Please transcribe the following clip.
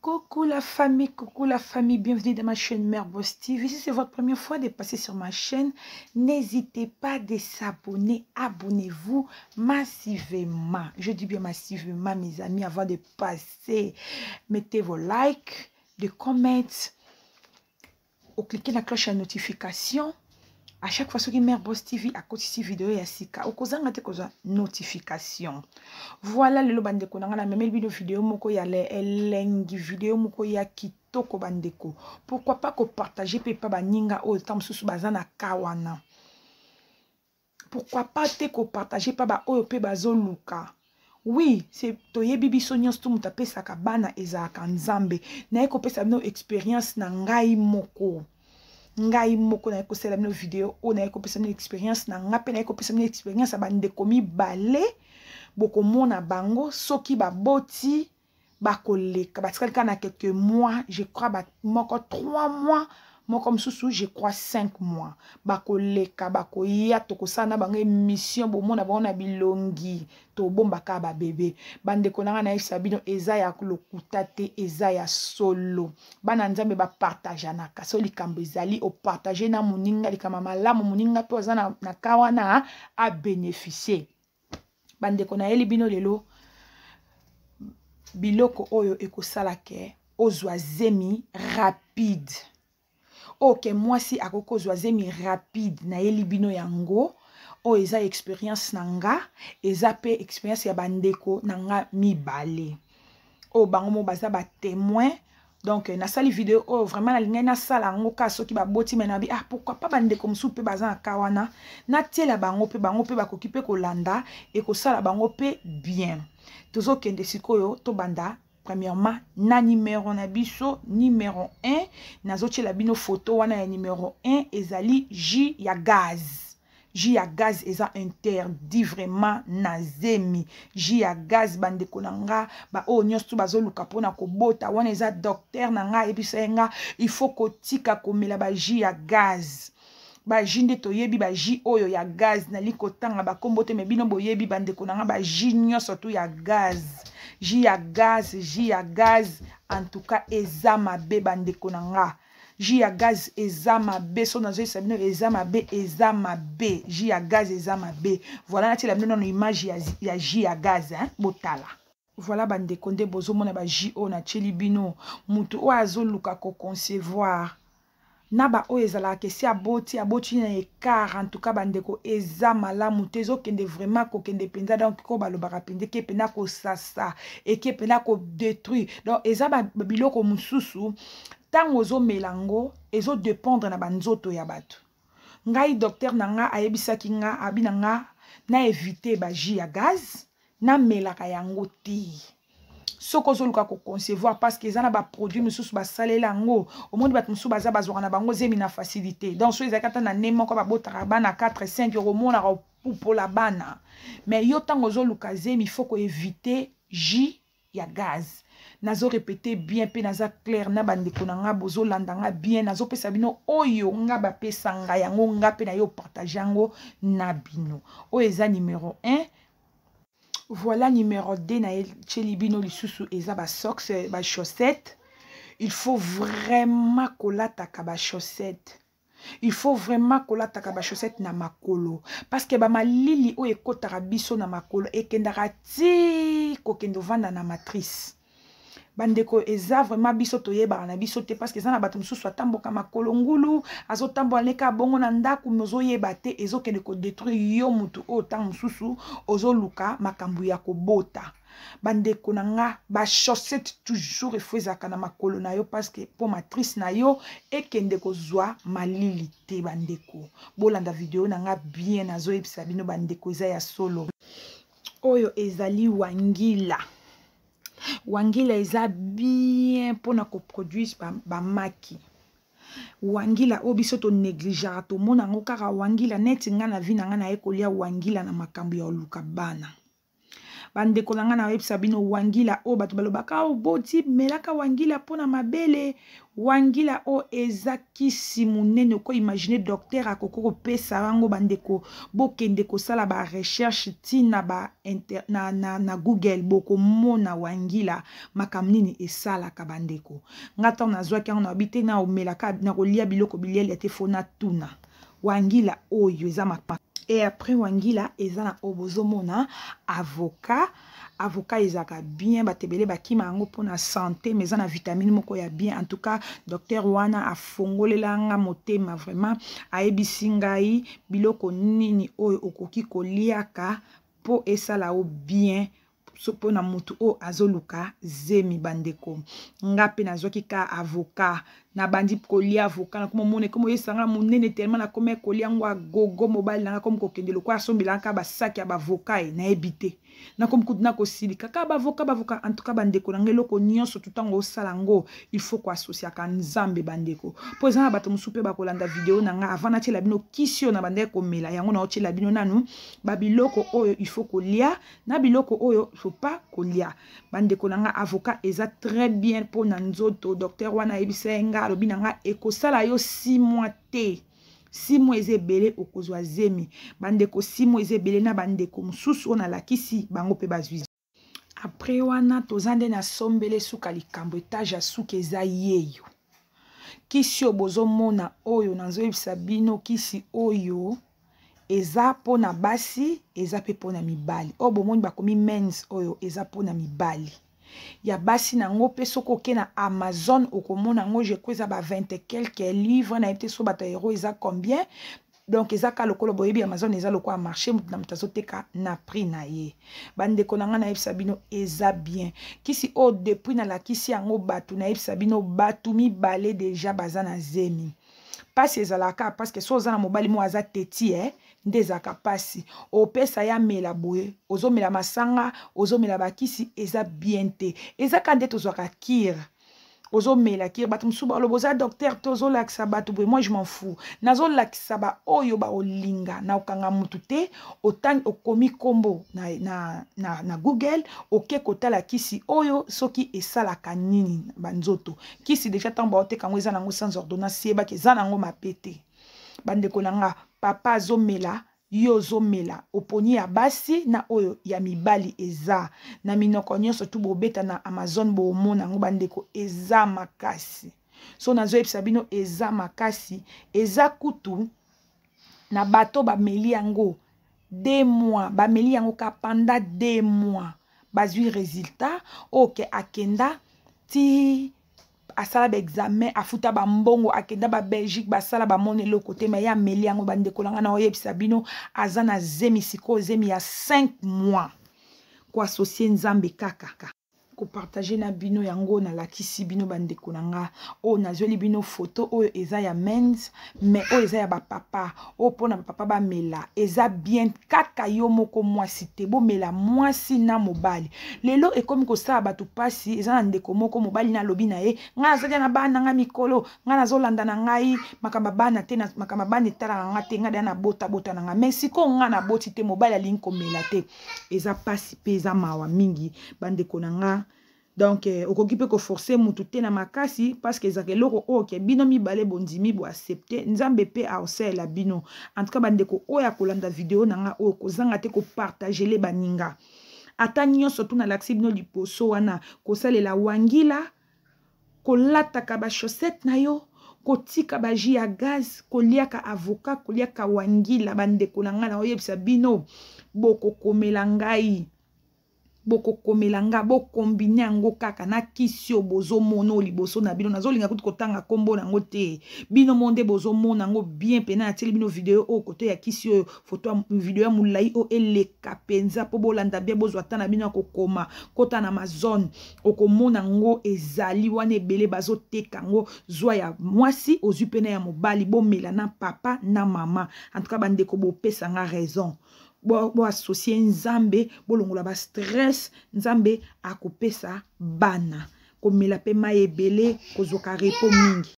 Coucou la famille, coucou la famille, bienvenue dans ma chaîne Mère Si c'est votre première fois de passer sur ma chaîne, n'hésitez pas à s'abonner, abonnez-vous massivement. Je dis bien massivement mes amis, avant de passer, mettez vos likes, des comments, ou cliquez la cloche à notification. à chaque fois soki mère boss tv akotisi video ya sika okozanga te kozwa notification voilà lelo bandeko na nga namemeli bino video moko ya elengi video moko ya kitoko bandeko pourquoi pas kopartage mpe pa baninga oyo ntan mosusu baza na ka wana pourquoi pas te kopartage mpa baoyo mpe bazoluka oui toyebi biso nyonso to moto apesaka bana ezalaka nzambe naye kopesa bino expérience na ngai moko ngai moko naye kosala bino video oyo naye kopesa bino experience na nga mpe naye kopesa bino experience ya bandeko mibale bokomona bango soki baboti bakoleka batikali kaka na quelque mois je crois moko 3 mois moko mosusu je crois 5 mois bakoleka bakoya tokosala na bango émission bomona bango na bilongi tobombaka babebe bandeko na ngai nayebisa bino eza ya lokuta te eza ya solo bana nzambe bapartageanaka so likambo ezali opartage na moninga likambo malamu moninga mpe aza na ka wana abénéficie bandeko nayeli bino lelo biloko oyo ekosala ke ozwa zemi rapide oyo ke mwasi akoki kozwa zemi rapide nayeli bino yango oyo oh, eza expérience na nga eza pe expérience ya bandeko na nga mibale oyo oh, bango mo baza batémoin donc eh, nasali video oyo oh, vraiment nalingai nasala yango kaka soki baboti me nabi ah pourquoi pas bandeko mosusu mpe baza na ka wana natiela bango mpe bango mpe bakoki mpe kolanda ekosala bango mpe bien tozokende sikoyo tobanda premièrement na numéro na biso numéro 1 nazotiela bino foto wana ya numéro 1 ezali j ya gaz ji ya gaz eza interdit vraiment na zemi ji ya gaz bandeko na nga baoyo nyonso to bazoluka mpona kobota wana eza docteur na nga ayebisa ye nga il faut kotika komela baji ya gaz baji nde toyebi baji oyo ya gaz nali kotanga bakombo te me bino boyebi bandeko na nga baji nyonso tu ya gaz ji ya gaz ji ya gaz antuka eza mabe bandeko na nga ji ya gaz eza mabe so nazoyisa bino eza mabe eza mabe ji ya gaz eza mabe voilà natiela bino nano image ya, ya ji ya gaz hein? botala voilà bandeko nde bozomona baji oyo natieli bino motu oyo azoluka koconcevoir na baoyo ezalaka kesi aboti aboti na ekart en tout cas bandeko eza malamu te ezokende vraiment kokende mpenza donc ko balobaka mpenza eke mpena kosasa eke mpena kodétruire donc eza babiloko mosusu ntango ozomela yango ezodépendre na banzoto ya bato ngai docteur na nga ayebisaki nga abi na nga na evite baji ya gaz namelaka yango te soki ozoluka koconcevoir parce que eza na baproduit mosusu basalela yango omoni bato mosusu baza bazwaka na bango zemi na facilité donc so ezalaki ata na ne moko babotaka bana 4 5 okomonaka opupola bana mais yo ntango ozoluka zemi faut koevite j ya gaz nazorepete bien mpe naza claire na bandeko na nga bozolanda nga bien nazopesa bino oyo nga bapesa nga yango nga mpe na yo partage yango na bino oyo eza numero 1 voilà numéro d na ye tieli bino ba socks chaussette. Euh, bah, chaussettes il faut vraiment ba chaussettes il faut vraiment ba chaussettes na makolo parce que bamalili oyo ekɔtaka biso na makolo ekendaka ti kendo vana na matrice bandeko eza vraiment biso toyebaka na biso te parceke eza na bato mosusu atamboka makolo ngulu azotambola leka abongo na ndako ozoyeba te ezokende kodetruire yo motu oyo ntango mosusu ozoluka makambo ya kobota bandeko na nga bachaussette toujours efo ezalaka na makolo na yo parceke mpo matrice na yo ekende kozwa malili te bandeko bolanda video na nga bien nazoyebisa bino bandeko eza ya solo oyo ezali wangila wangila eza bien mpona koproduire bamaki ba wangila oyo biso tonegligeaka tomona yango kaka wangila neti ngai na vi na ngai naye kolia wangila na makambo ya oluka bana bandeko na ngai nayebisa bino wangila oyo bato balobaka oboti oh, melaka wangila mpona mabele wangila oyo eza kisi monene okoimagine docteur akoki kopesa yango bandeko bokende kosala barecherche ntina ba inter, na, na, na google bokomona wangila makambo nini esalaka bandeko ngai ntango nazwaki yango nayebi te naomelaka na kolia biloko biliele te fo natuna wangila oyo eza mapa e après wangila eza na oyo bozomona avocat avocat ezalaka bien bato ebele bakima yango mpona sante mais eza na vitamine moko ya bien en tout cas docteur wana afongolelanga motema vraiment ayebisi ngai biloko nini oyo okoki koliaka mpo esala yo bien so mpona motu oyo azoluka zemi bandeko nga mpe nazwaki ka avocat nabandi kolia voka nakoma omona ekoma oyesanga monene telema nakoma ekolia yango agogo mobali nanga komi kokende lokola asombelanga kaka basaki ya bavoka ye nayebi te nakomi kutuna kosilika kaka bavoka bavoka antuka bandeko nanga eloko nyonso tutango osala yango ilfo koasosiaka nzambe bandeko mpo eza na bato mosusu mpe bakolanda video na nga avant natiela bino kisi oyo na bandeke komela yango naotiela bino nanu babiloko oyo ilfo kolia na biloko oyo fopa kolia bandeko na nga avoka eza très bien mpo na nzoto docteur wana ayebisa ye nga kaka alobi na nga ekosala yo si mois te si mois eza ebele okozwa zemi bandeko si mois eza ebele na bandeko mosusu oyo nalakisi bango mpe bazwi apres wana toza nde nasombele suka likambo etage ya suki eza yeyo kisi oyo bozomona oyo nazoyebisa bino kisi oyo eza mpona basi eza mpe mpona mibali oyo bomoni bakomi mens oyo eza mpona mibali ya basi na yango mpe soki oke na amazon okomona yango jeko eza ba 20 quelque livre nayebi te so bato ya ero eza combien donc eza ka lokola boyebi amazon eza lokola marché na moto azoteka na prix na ye bandeko na ngai nayebisa bino eza bien kisi oyo depuis nalakisi yango bato nayebisa bino bato mibale deja baza na zemi mpasi ezalaka parce que so oza na mobali moko aza teti e eh, nde ezalaka mpasi opesa ya mela boye ozomela masanga ozomela bakisi eza bien te ezaka nde tozwaka kire ozomela kiri bato mosusu baloba oza docteur te ozolakisa bato boye moi je m'en fous nazolakisa baoyo baolinga naokanga motu te otangi okomi nkombo na, na, na, na google oke kotala kisi oyo soki esalaka nini banzoto kisi deja ntango baoteka yango eza nango sans ordonnance yebaki eza nango mabe te bandeko na nga papa azomela yo ozomela oponi ya basi na oyo ya mibali eza na minoko nyonso tu bobeta na amazon bomona yango bandeko eza makasi so nazoyebisa bino eza makasi eza kutu na bato bameli yango de mois bameli yango ka panda de mois bazwi résultat oyo okay, ke akenda ti asala baexamen afuta bambongo akenda babelgique basala bamona eloko te me ye ameli yango bandeko na ngai na oyebisa bino aza na zemi sikoyo zemi ya 5 mois koasosie nzambe kakaka kopartage na bino yango nalakisi bino bandeko na nga oyo oh, nazweli bino foto oyo eza ya mens me oyo eza ya bapapa oyo oh, mpona bapapa bamela eza bien kaka yo moko mwasi te bomela mwasi na mobali lelo ekomi kosala bato mpasi eza na ndeko moko mobali nalobi na ye ngai nazalia na bana na ngai mikolo ngai nazolanda na ngai makambo bana te makambo bana etalaka nga te ngai deya nabotabota na ngai me sikoyo ngai naboti te mobali alingi komela te eza mpasi mpe eza mawa mingi bandeko na nga donc euh, okoki mpe koforce motu te na makasi parceke ezalaka eloko oyo ke bino mibale bondimi boaccepte nzambe mpe aosalela bino en tout cas bandeko oyo akolanda video na nga oyo kozanga te kopartagele baninga ata nyonso tuna alakisi bino liboso wana kosalela wangila kolataka bashosete na yo kotika baji ya gaz koliaka avoka koliaka wangila bandeko na ngai na oyebisa bino bokokomela ngai bokokomela nga bokombine yango kaka na kisi oyo bozomona oyo liboso na bino nazolinga kutu kotanga nkombo nango te bino mo nde bozomona yango bien pena natieli bino video oyo kote ya kisi oyo foto video ya molai oyo eleka mpenza mpo bolanda bien bozwa ta na bino ya kokoma kota na amazone okomona yango ezali wana ebele bazoteka yango zwa ya mwasi ozwi pena ya mobali bomela na papa na mama en tout cas bandeko bopesanga raison boassocie bo nzambe bolongola bastress nzambe akopesa bana komela mpe mai ebele kozoka repo mingi